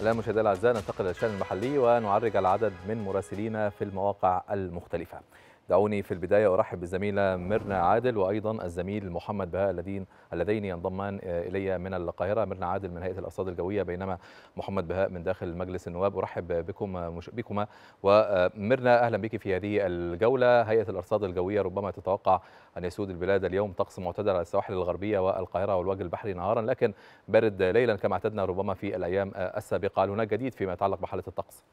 الآن مشاهدينا الأعزاء ننتقل للشأن المحلي ونعرج على عدد من مراسلينا في المواقع المختلفة دعوني في البداية أرحب بالزميلة ميرنا عادل وأيضا الزميل محمد بهاء الذين اللذين ينضمان آه، إلي من القاهرة ميرنا عادل من هيئة الأرصاد الجوية بينما محمد بهاء من داخل مجلس النواب أرحب بكم آه، مش... بكما وميرنا آه، أهلا بك في هذه الجولة هيئة الأرصاد الجوية ربما تتوقع أن يسود البلاد اليوم طقس معتدل على السواحل الغربية والقاهرة والوجه البحري نهارا لكن بارد ليلا كما اعتدنا ربما في الأيام السابقة هل هناك جديد فيما يتعلق بحالة الطقس؟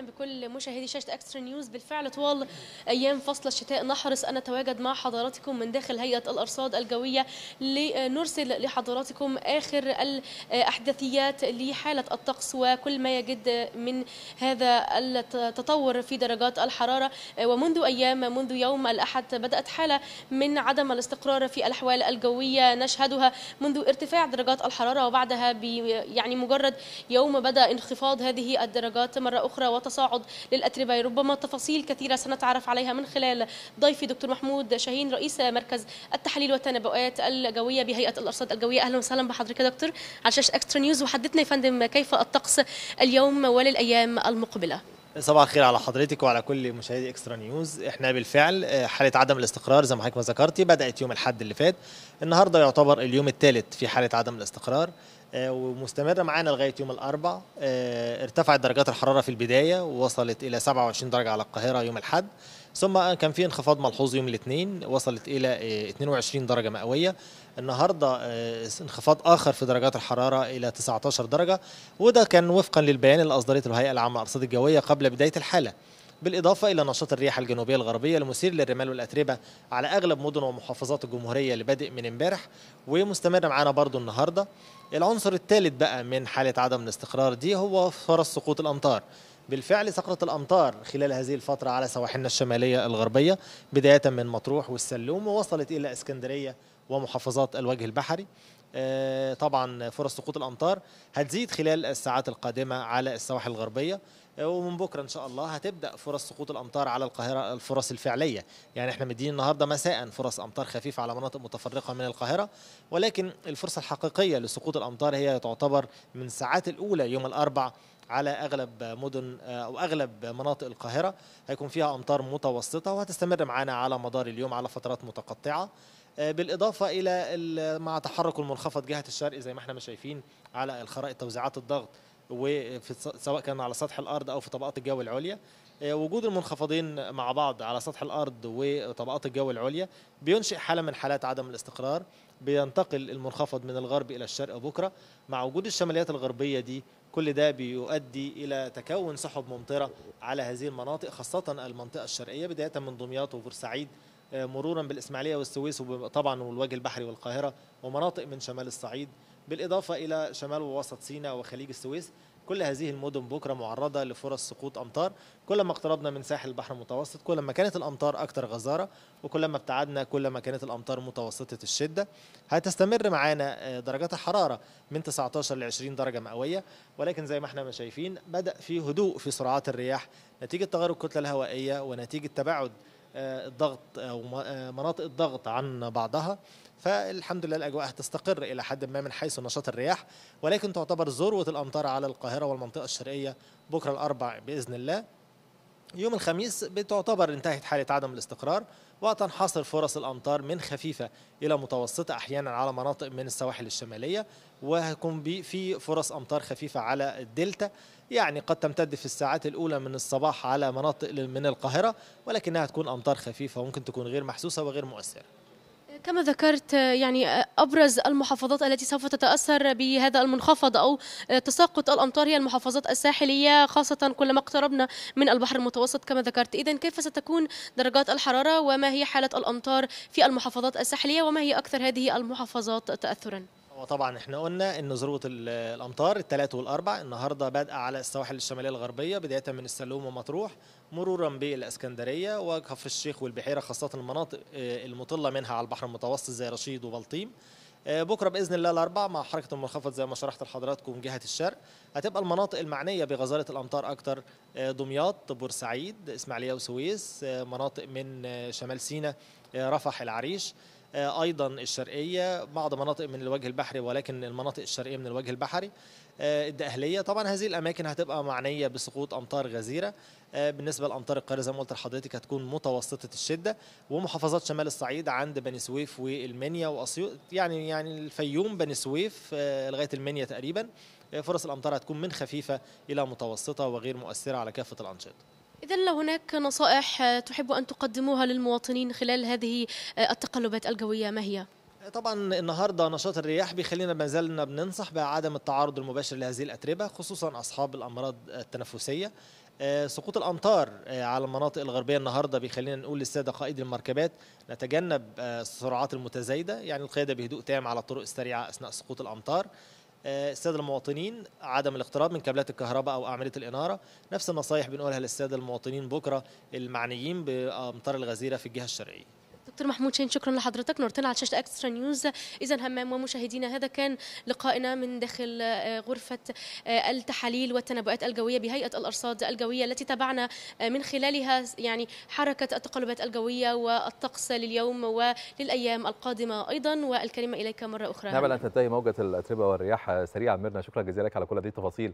اهلا بكل مشاهدي شاشه اكسترا نيوز بالفعل طوال ايام فصل الشتاء نحرص ان نتواجد مع حضراتكم من داخل هيئه الارصاد الجويه لنرسل لحضراتكم اخر الاحداثيات لحاله الطقس وكل ما يجد من هذا التطور في درجات الحراره ومنذ ايام منذ يوم الاحد بدات حاله من عدم الاستقرار في الاحوال الجويه نشهدها منذ ارتفاع درجات الحراره وبعدها يعني مجرد يوم بدا انخفاض هذه الدرجات مره اخرى وتصل التصاعد للأتربة ربما تفاصيل كثيرة سنتعرف عليها من خلال ضيفي دكتور محمود شاهين رئيس مركز التحليل والتنبؤات الجوية بهيئة الأرصاد الجوية أهلا وسهلا بحضرتك يا دكتور على شاشة أكسترا نيوز وحدثنا يا فندم كيف الطقس اليوم وللأيام المقبلة صباح الخير على حضرتك وعلى كل مشاهدي اكسترا نيوز احنا بالفعل آه، حاله عدم الاستقرار زي ما حضرتك ما ذكرتي بدات يوم الاحد اللي فات النهارده يعتبر اليوم الثالث في حاله عدم الاستقرار آه، ومستمره معانا لغايه يوم الاربع آه، ارتفعت درجات الحراره في البدايه ووصلت الى 27 درجه على القاهره يوم الاحد ثم كان في انخفاض ملحوظ يوم الاثنين وصلت الى 22 آه، درجه مئويه النهارده انخفاض اخر في درجات الحراره الى 19 درجه وده كان وفقا للبيان اللي اصدرته الهيئه العامه للارصاد الجويه قبل بدايه الحاله بالإضافة إلى نشاط الرياح الجنوبية الغربية المثير للرمال والأتربة على أغلب مدن ومحافظات الجمهورية اللي بادئ من امبارح ومستمر معانا برضو النهاردة العنصر الثالث بقى من حالة عدم الاستقرار دي هو فرص سقوط الأمطار بالفعل سقطت الأمطار خلال هذه الفترة على سواحلنا الشمالية الغربية بداية من مطروح والسلوم ووصلت إلى اسكندرية ومحافظات الوجه البحري آه، طبعا فرص سقوط الأمطار هتزيد خلال الساعات القادمة على السواحل الغربية ومن بكره ان شاء الله هتبدا فرص سقوط الامطار على القاهره الفرص الفعليه يعني احنا مدين النهارده مساء فرص امطار خفيفه على مناطق متفرقه من القاهره ولكن الفرصه الحقيقيه لسقوط الامطار هي تعتبر من ساعات الاولى يوم الاربعاء على اغلب مدن او اغلب مناطق القاهره هيكون فيها امطار متوسطه وهتستمر معانا على مدار اليوم على فترات متقطعه آه، بالاضافه الى مع تحرك المنخفض جهه الشرق زي ما احنا ما شايفين على الخرائط توزيعات الضغط وفي سواء كان على سطح الارض او في طبقات الجو العليا آه، وجود المنخفضين مع بعض على سطح الارض وطبقات الجو العليا بينشئ حاله من حالات عدم الاستقرار بينتقل المنخفض من الغرب الى الشرق بكره مع وجود الشماليات الغربيه دي كل ده بيؤدي الى تكون سحب ممطره على هذه المناطق خاصه المنطقه الشرقيه بدايه من دمياط وبورسعيد آه، مرورا بالاسماعيليه والسويس وطبعا والوجه البحري والقاهره ومناطق من شمال الصعيد بالإضافة إلى شمال ووسط سيناء وخليج السويس كل هذه المدن بكرة معرضة لفرص سقوط أمطار كلما اقتربنا من ساحل البحر المتوسط كلما كانت الأمطار أكثر غزارة وكلما ابتعدنا كلما كانت الأمطار متوسطة الشدة هتستمر معانا آه، درجات الحرارة من 19 ل 20 درجة مئوية ولكن زي ما احنا ما شايفين بدأ في هدوء في سرعات الرياح نتيجة تغير الكتلة الهوائية ونتيجة تباعد آه، الضغط أو آه، مناطق الضغط عن بعضها فالحمد لله الأجواء هتستقر إلى حد ما من حيث نشاط الرياح ولكن تعتبر ذروة الأمطار على القاهرة والمنطقة الشرقية بكرة الأربع بإذن الله يوم الخميس بتعتبر انتهت حالة عدم الاستقرار وتنحصر فرص الأمطار من خفيفة إلى متوسطة أحيانا على مناطق من السواحل الشمالية وهيكون في فرص أمطار خفيفة على الدلتا يعني قد تمتد في الساعات الأولى من الصباح على مناطق من القاهرة ولكنها تكون أمطار خفيفة وممكن تكون غير محسوسة وغير مؤثرة كما ذكرت يعني ابرز المحافظات التي سوف تتاثر بهذا المنخفض او تساقط الامطار هي المحافظات الساحليه خاصه كلما اقتربنا من البحر المتوسط كما ذكرت اذا كيف ستكون درجات الحراره وما هي حاله الامطار في المحافظات الساحليه وما هي اكثر هذه المحافظات تاثرا وطبعا احنا قلنا ان ذروه الامطار الثلاث والاربع النهارده بادئه على السواحل الشماليه الغربيه بدايه من السلوم ومطروح مرورا بالاسكندريه وكف الشيخ والبحيره خاصه المناطق آه، المطله منها على البحر المتوسط زي رشيد وبلطيم آه، بكره باذن الله الاربع مع حركه المنخفض زي ما شرحت لحضراتكم جهه الشرق هتبقى المناطق المعنيه بغزاره الامطار اكتر آه، دمياط بورسعيد اسماعيليه وسويس مناطق من شمال سيناء رفح العريش آه، ايضا الشرقيه بعض مناطق من الوجه البحري ولكن المناطق الشرقيه من الوجه البحري آه، الدقهليه طبعا هذه الاماكن هتبقى معنيه بسقوط امطار غزيره آه، بالنسبه لامطار القاهره زي ما قلت لحضرتك هتكون متوسطه الشده ومحافظات شمال الصعيد عند بني سويف والمنيا واسيوط يعني يعني الفيوم بني سويف لغايه المنيا تقريبا فرص الامطار هتكون من خفيفه الى متوسطه وغير مؤثره على كافه الانشطه إذا هناك نصائح تحب أن تقدموها للمواطنين خلال هذه التقلبات الجوية ما هي؟ طبعا النهارده نشاط الرياح بيخلينا ما زلنا بننصح بعدم التعرض المباشر لهذه الاتربه خصوصا اصحاب الامراض التنفسيه آه، سقوط الامطار آه، على المناطق الغربيه النهارده بيخلينا نقول للساده قائد المركبات نتجنب آه، السرعات المتزايده يعني القياده بهدوء تام على الطرق السريعه اثناء سقوط الامطار الساده آه، المواطنين عدم الاقتراب من كابلات الكهرباء او اعمده الاناره نفس النصايح بنقولها للساده المواطنين بكره المعنيين بامطار الغزيره في الجهه الشرقيه دكتور محمود شين شكرا لحضرتك نورتنا على شاشه اكسترا نيوز اذا همام ومشاهدينا هذا كان لقائنا من داخل آه، غرفه آه، التحاليل والتنبؤات الجويه بهيئه الارصاد الجويه التي تابعنا آه، من خلالها يعني حركه التقلبات الجويه والطقس لليوم وللايام القادمه ايضا والكلمه اليك مره اخرى نعم انت تنتهي موجه الاتربه والرياح سريعا ميرنا شكرا جزيلا لك على كل هذه التفاصيل